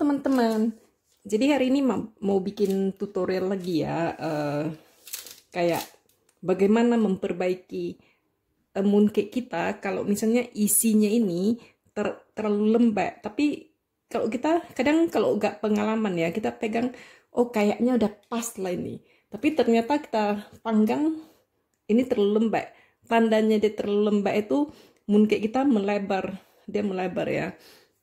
teman-teman jadi hari ini mau bikin tutorial lagi ya uh, kayak bagaimana memperbaiki eh, mooncake kita kalau misalnya isinya ini ter terlalu lembek tapi kalau kita kadang kalau nggak pengalaman ya kita pegang oh kayaknya udah pas lah ini tapi ternyata kita panggang ini terlalu lembek tandanya dia terlalu lembek itu mooncake kita melebar dia melebar ya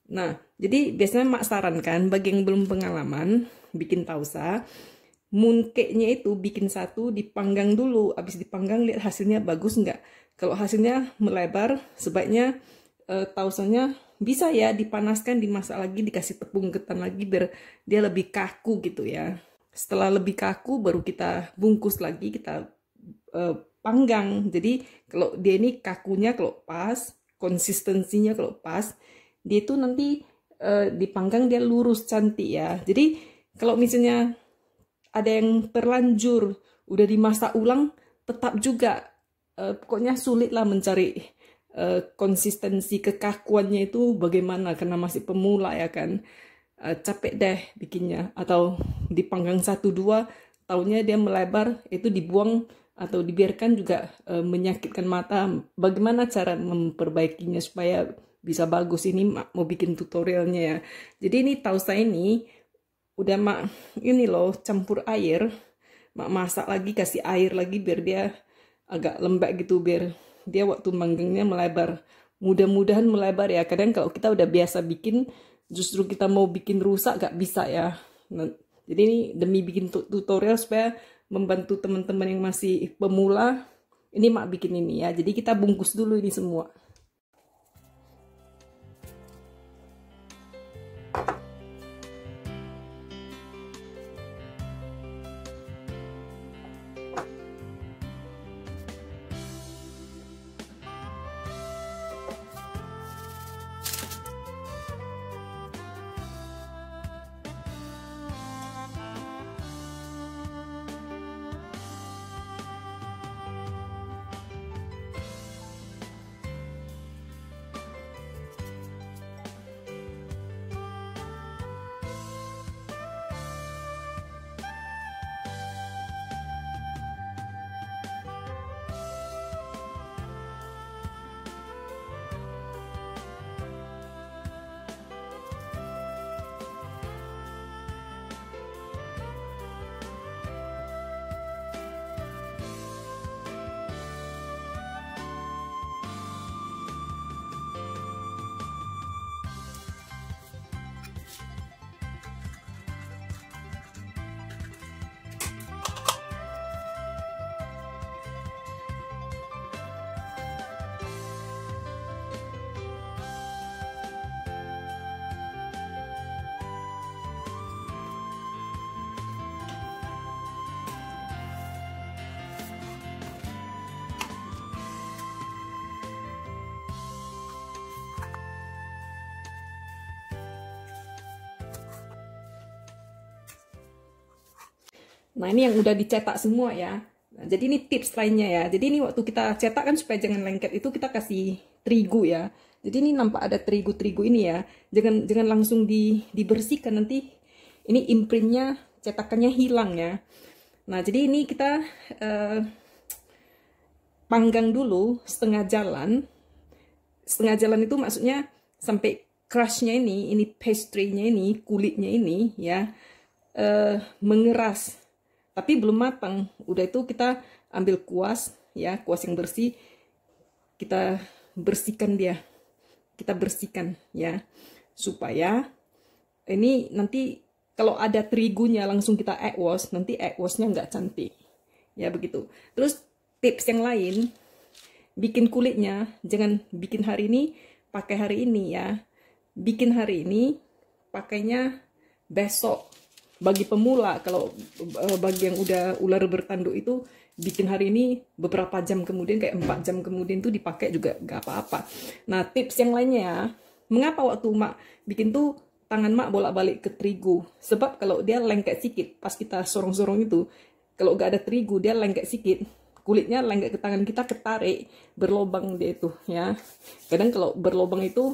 Nah, jadi biasanya mak sarankan bagi yang belum pengalaman bikin tausa, mooncake-nya itu bikin satu dipanggang dulu. Habis dipanggang lihat hasilnya bagus nggak. Kalau hasilnya melebar, sebaiknya e, eh, tausanya bisa ya dipanaskan, dimasak lagi, dikasih tepung ketan lagi biar dia lebih kaku gitu ya. Setelah lebih kaku baru kita bungkus lagi, kita e, panggang. Jadi kalau dia ini kakunya kalau pas, konsistensinya kalau pas, dia itu nanti uh, dipanggang dia lurus cantik ya jadi kalau misalnya ada yang terlanjur udah dimasak ulang tetap juga uh, pokoknya sulit lah mencari uh, konsistensi kekakuannya itu bagaimana karena masih pemula ya kan uh, capek deh bikinnya atau dipanggang satu dua tahunya dia melebar itu dibuang atau dibiarkan juga e, menyakitkan mata. Bagaimana cara memperbaikinya supaya bisa bagus ini mak mau bikin tutorialnya ya jadi ini saya ini udah mak ini loh campur air mak masak lagi kasih air lagi biar dia agak lembek gitu biar dia waktu manggangnya melebar mudah-mudahan melebar ya kadang kalau kita udah biasa bikin justru kita mau bikin rusak gak bisa ya nah, jadi ini demi bikin tutorial supaya membantu teman-teman yang masih pemula ini mak bikin ini ya jadi kita bungkus dulu ini semua Nah ini yang udah dicetak semua ya. Nah, jadi ini tips lainnya ya. Jadi ini waktu kita cetak kan supaya jangan lengket itu kita kasih terigu ya. Jadi ini nampak ada terigu-terigu ini ya. Jangan jangan langsung di, dibersihkan nanti ini imprintnya cetakannya hilang ya. Nah jadi ini kita uh, panggang dulu setengah jalan. Setengah jalan itu maksudnya sampai crushnya ini, ini pastry-nya ini, kulitnya ini ya uh, mengeras tapi belum matang udah itu kita ambil kuas ya kuas yang bersih kita bersihkan dia kita bersihkan ya supaya ini nanti kalau ada terigunya langsung kita egg wash nanti egg washnya nggak cantik ya begitu terus tips yang lain bikin kulitnya jangan bikin hari ini pakai hari ini ya bikin hari ini pakainya besok bagi pemula kalau eh, bagi yang udah ular bertanduk itu bikin hari ini beberapa jam kemudian kayak empat jam kemudian tuh dipakai juga gak apa-apa nah tips yang lainnya ya mengapa waktu mak bikin tuh tangan mak bolak-balik ke terigu sebab kalau dia lengket sikit pas kita sorong-sorong itu kalau gak ada terigu dia lengket sikit kulitnya lengket ke tangan kita ketarik berlobang dia itu ya kadang kalau berlobang itu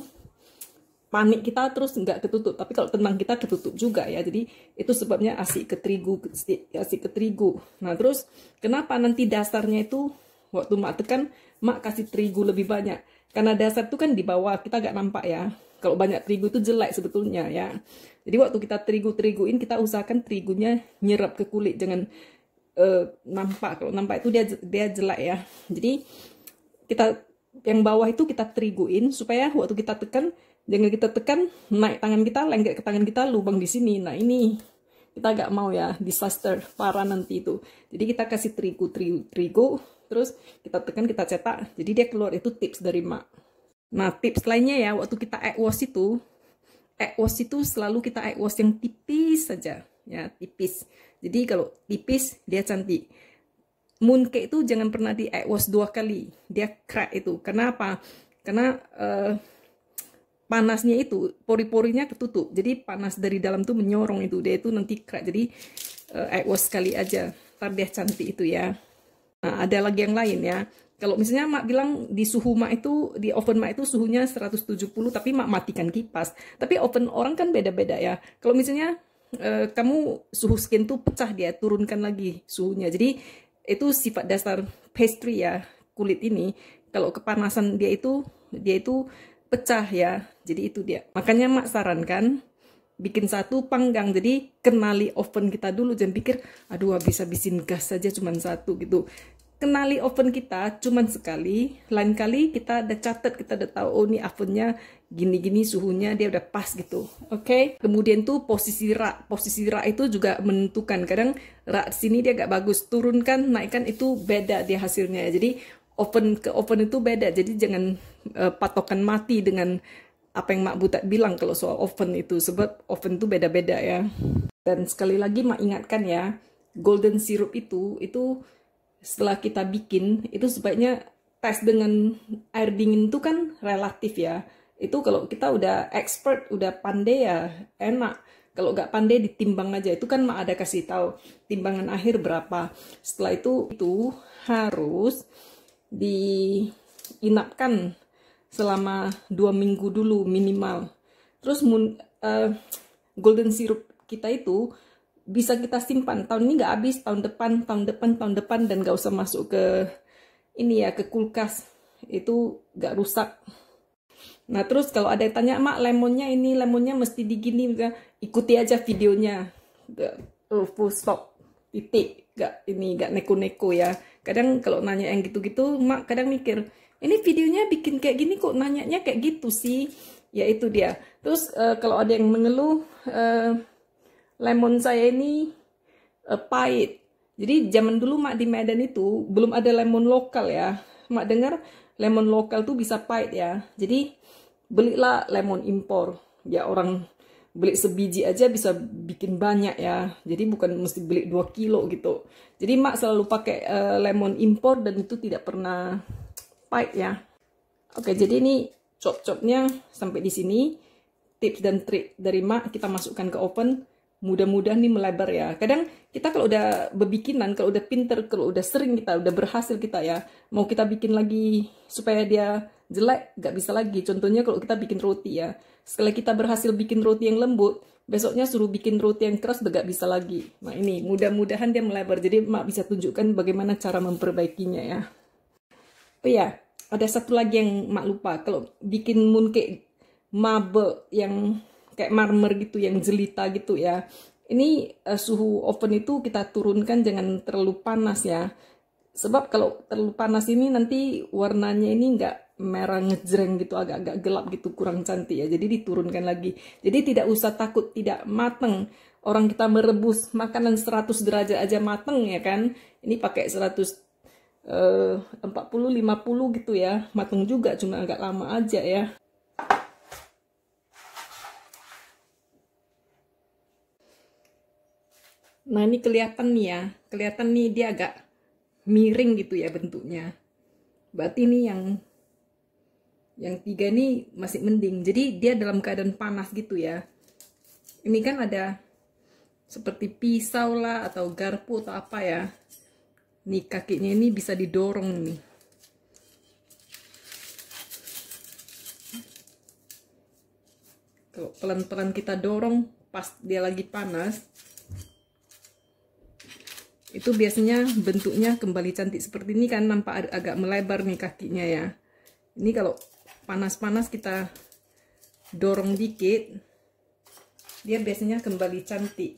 panik kita terus nggak ketutup tapi kalau tenang kita ketutup juga ya jadi itu sebabnya asik ke terigu asik ke terigu nah terus kenapa nanti dasarnya itu waktu mak tekan mak kasih terigu lebih banyak karena dasar itu kan di bawah kita nggak nampak ya kalau banyak terigu itu jelek sebetulnya ya jadi waktu kita terigu teriguin kita usahakan terigunya nyerap ke kulit jangan uh, nampak kalau nampak itu dia dia jelek ya jadi kita yang bawah itu kita teriguin supaya waktu kita tekan jangan kita tekan naik tangan kita lengket ke tangan kita lubang di sini nah ini kita agak mau ya disaster parah nanti itu jadi kita kasih terigu terigu terigu terus kita tekan kita cetak jadi dia keluar itu tips dari mak nah tips lainnya ya waktu kita egg wash itu egg wash itu selalu kita egg wash yang tipis saja ya tipis jadi kalau tipis dia cantik mooncake itu jangan pernah di egg wash dua kali dia crack itu kenapa karena uh, panasnya itu pori-porinya ketutup jadi panas dari dalam tuh menyorong itu dia itu nanti kerak jadi uh, I sekali aja ntar deh cantik itu ya nah, ada lagi yang lain ya kalau misalnya mak bilang di suhu mak itu di oven mak itu suhunya 170 tapi mak matikan kipas tapi oven orang kan beda-beda ya kalau misalnya uh, kamu suhu skin tuh pecah dia turunkan lagi suhunya jadi itu sifat dasar pastry ya kulit ini kalau kepanasan dia itu dia itu pecah ya. Jadi itu dia. Makanya mak sarankan bikin satu panggang jadi kenali oven kita dulu jangan pikir aduh habis habisin gas saja cuma satu gitu kenali oven kita cuma sekali lain kali kita ada catat kita udah tahu oh ini ovennya gini-gini suhunya dia udah pas gitu oke okay? kemudian tuh posisi rak posisi rak itu juga menentukan kadang rak sini dia agak bagus turunkan naikkan itu beda dia hasilnya jadi open ke open itu beda jadi jangan uh, patokan mati dengan apa yang Mak Buta bilang kalau soal oven itu sebab oven itu beda-beda ya dan sekali lagi Mak ingatkan ya golden sirup itu itu setelah kita bikin itu sebaiknya tes dengan air dingin itu kan relatif ya itu kalau kita udah expert udah pandai ya enak kalau nggak pandai ditimbang aja itu kan Mak ada kasih tahu timbangan akhir berapa setelah itu itu harus diinapkan selama dua minggu dulu minimal. Terus uh, golden syrup kita itu bisa kita simpan tahun ini nggak habis tahun depan tahun depan tahun depan dan nggak usah masuk ke ini ya ke kulkas itu nggak rusak nah terus kalau ada yang tanya mak lemonnya ini lemonnya mesti digini ikuti aja videonya eh, full stop titik gak ini gak neko-neko ya kadang kalau nanya yang gitu-gitu mak kadang mikir ini videonya bikin kayak gini kok nanyanya kayak gitu sih ya itu dia terus uh, kalau ada yang mengeluh uh, lemon saya ini uh, pahit jadi zaman dulu mak di Medan itu belum ada lemon lokal ya mak dengar lemon lokal tuh bisa pahit ya jadi belilah lemon impor ya orang beli sebiji aja bisa bikin banyak ya jadi bukan mesti beli 2 kilo gitu jadi mak selalu pakai uh, lemon impor dan itu tidak pernah pahit ya oke jadi ini chop-chopnya sampai di sini tips dan trik dari mak kita masukkan ke oven mudah-mudahan nih melebar ya. Kadang kita kalau udah bebikinan, kalau udah pinter, kalau udah sering kita, udah berhasil kita ya, mau kita bikin lagi supaya dia jelek, nggak bisa lagi. Contohnya kalau kita bikin roti ya, setelah kita berhasil bikin roti yang lembut, besoknya suruh bikin roti yang keras nggak bisa lagi. Nah ini, mudah-mudahan dia melebar. Jadi Mak bisa tunjukkan bagaimana cara memperbaikinya ya. Oh ya, ada satu lagi yang Mak lupa. Kalau bikin mooncake mabe yang kayak marmer gitu yang jelita gitu ya ini uh, suhu oven itu kita turunkan jangan terlalu panas ya sebab kalau terlalu panas ini nanti warnanya ini nggak merah ngejreng gitu agak-agak gelap gitu kurang cantik ya jadi diturunkan lagi jadi tidak usah takut tidak mateng orang kita merebus makanan 100 derajat aja mateng ya kan ini pakai 100 40-50 eh, gitu ya mateng juga cuma agak lama aja ya Nah ini kelihatan nih ya, kelihatan nih dia agak miring gitu ya bentuknya. Berarti ini yang yang tiga ini masih mending. Jadi dia dalam keadaan panas gitu ya. Ini kan ada seperti pisau lah atau garpu atau apa ya. Nih kakinya ini bisa didorong nih. Kalau pelan-pelan kita dorong pas dia lagi panas, itu biasanya bentuknya kembali cantik seperti ini kan nampak agak melebar nih kakinya ya ini kalau panas-panas kita dorong dikit dia biasanya kembali cantik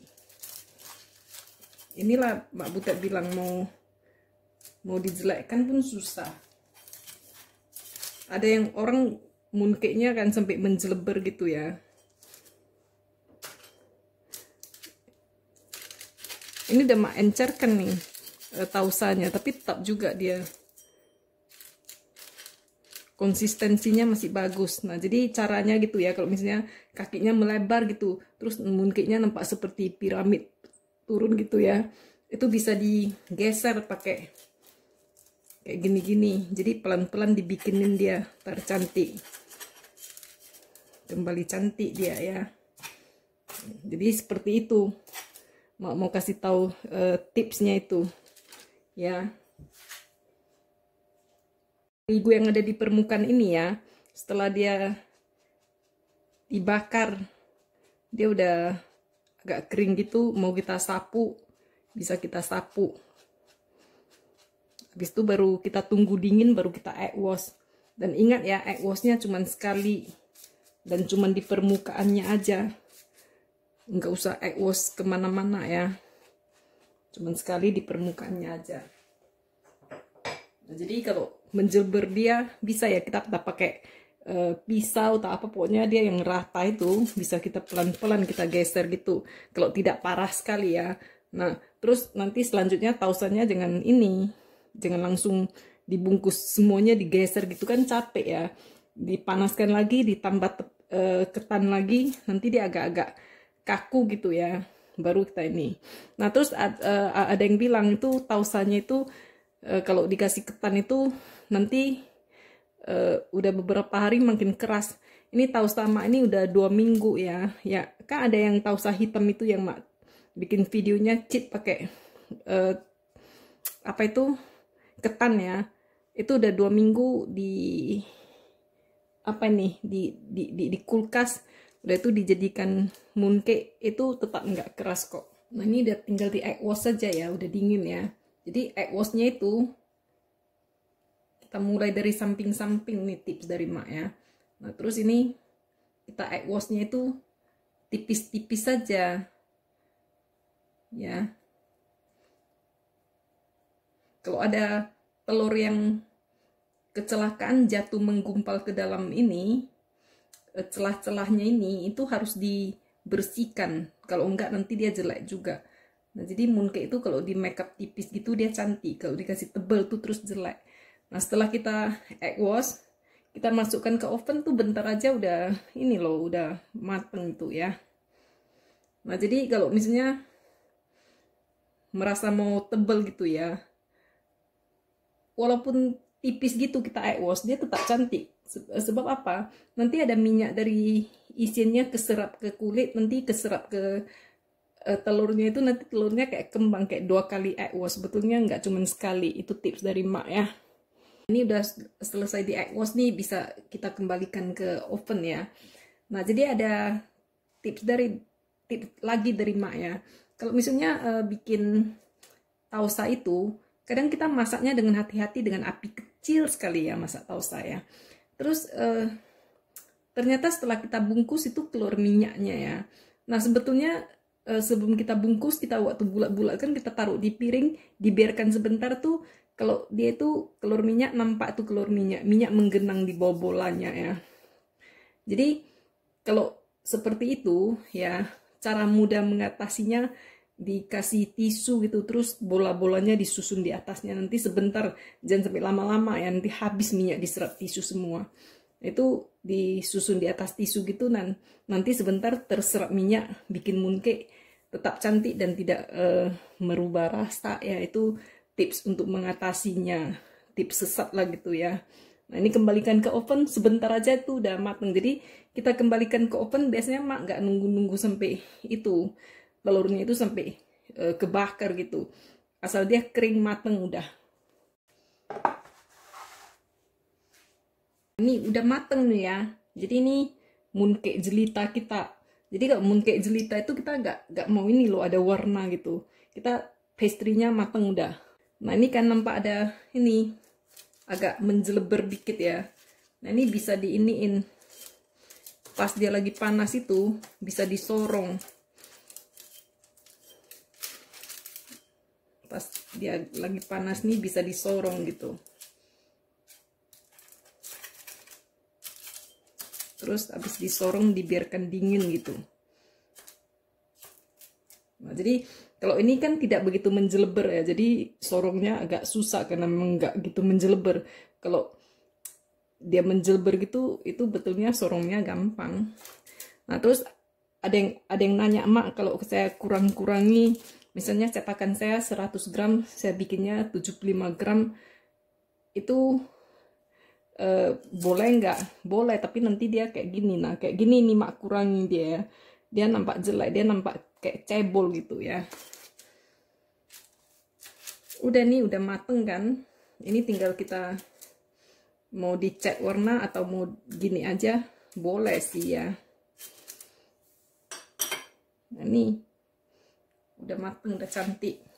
inilah Mbak Butet bilang mau mau dijelekkan pun susah ada yang orang munkeknya kan sampai menjeleber gitu ya ini udah mak encerkan nih e, tausanya tapi tetap juga dia konsistensinya masih bagus nah jadi caranya gitu ya kalau misalnya kakinya melebar gitu terus mungkinnya nampak seperti piramid turun gitu ya itu bisa digeser pakai kayak gini-gini jadi pelan-pelan dibikinin dia tercantik kembali cantik dia ya jadi seperti itu mau, mau kasih tahu uh, tipsnya itu ya terigu yang ada di permukaan ini ya setelah dia dibakar dia udah agak kering gitu mau kita sapu bisa kita sapu habis itu baru kita tunggu dingin baru kita egg wash dan ingat ya egg washnya cuman sekali dan cuman di permukaannya aja nggak usah egg wash kemana-mana ya cuman sekali di permukaannya aja nah, jadi kalau menjelber dia bisa ya kita tidak pakai uh, pisau atau apa pokoknya dia yang rata itu bisa kita pelan-pelan kita geser gitu kalau tidak parah sekali ya nah terus nanti selanjutnya tausannya dengan ini jangan langsung dibungkus semuanya digeser gitu kan capek ya dipanaskan lagi ditambah uh, ketan lagi nanti dia agak-agak kaku gitu ya baru kita ini nah terus uh, ada yang bilang itu tausannya itu uh, kalau dikasih ketan itu nanti uh, udah beberapa hari makin keras ini tausa sama ini udah dua minggu ya ya kan ada yang tausa hitam itu yang mak bikin videonya cheat pakai uh, apa itu ketan ya itu udah dua minggu di apa nih di di di, di kulkas udah itu dijadikan mooncake itu tetap nggak keras kok nah ini udah tinggal di egg wash saja ya udah dingin ya jadi egg washnya itu kita mulai dari samping-samping nih tips dari mak ya nah terus ini kita egg washnya itu tipis-tipis saja ya kalau ada telur yang kecelakaan jatuh menggumpal ke dalam ini Eh, celah-celahnya ini itu harus dibersihkan kalau enggak nanti dia jelek juga nah jadi mooncake itu kalau di makeup tipis gitu dia cantik kalau dikasih tebel tuh terus jelek nah setelah kita egg wash kita masukkan ke oven tuh bentar aja udah ini loh udah mateng tuh ya nah jadi kalau misalnya merasa mau tebel gitu ya walaupun tipis gitu kita egg wash dia tetap cantik sebab apa nanti ada minyak dari isinya keserap ke kulit nanti keserap ke uh, telurnya itu nanti telurnya kayak kembang kayak dua kali egg wash sebetulnya nggak cuma sekali itu tips dari mak ya ini udah selesai di egg wash nih bisa kita kembalikan ke oven ya nah jadi ada tips dari tips lagi dari mak ya kalau misalnya uh, bikin tausa itu kadang kita masaknya dengan hati-hati dengan api kecil sekali ya masak tausa ya terus eh, ternyata setelah kita bungkus itu keluar minyaknya ya nah sebetulnya eh, sebelum kita bungkus kita waktu bulat-bulat kan kita taruh di piring dibiarkan sebentar tuh kalau dia itu telur minyak nampak tuh telur minyak minyak menggenang di bawah bolanya ya jadi kalau seperti itu ya cara mudah mengatasinya dikasih tisu gitu terus bola-bolanya disusun di atasnya nanti sebentar jangan sampai lama-lama ya nanti habis minyak diserap tisu semua itu disusun di atas tisu gitu nan nanti sebentar terserap minyak bikin mooncake tetap cantik dan tidak uh, merubah rasa ya itu tips untuk mengatasinya tips sesat lah gitu ya Nah ini kembalikan ke oven sebentar aja itu udah mateng. Jadi kita kembalikan ke oven biasanya mak nggak nunggu-nunggu sampai itu telurnya itu sampai e, kebakar gitu asal dia kering mateng udah ini udah mateng nih ya jadi ini mooncake jelita kita jadi kalau mooncake jelita itu kita nggak nggak mau ini loh ada warna gitu kita pastrynya mateng udah nah ini kan nampak ada ini agak menjeleber dikit ya nah ini bisa diiniin pas dia lagi panas itu bisa disorong pas dia lagi panas nih bisa disorong gitu terus habis disorong dibiarkan dingin gitu nah, jadi kalau ini kan tidak begitu menjeleber ya jadi sorongnya agak susah karena memang nggak gitu menjeleber kalau dia menjelber gitu itu betulnya sorongnya gampang nah terus ada yang ada yang nanya mak kalau saya kurang-kurangi misalnya cetakan saya 100 gram saya bikinnya 75 gram itu eh, boleh nggak boleh tapi nanti dia kayak gini nah kayak gini ini mak kurangi dia ya. dia nampak jelek dia nampak kayak cebol gitu ya udah nih udah mateng kan ini tinggal kita mau dicek warna atau mau gini aja boleh sih ya nah, nih udah mateng udah cantik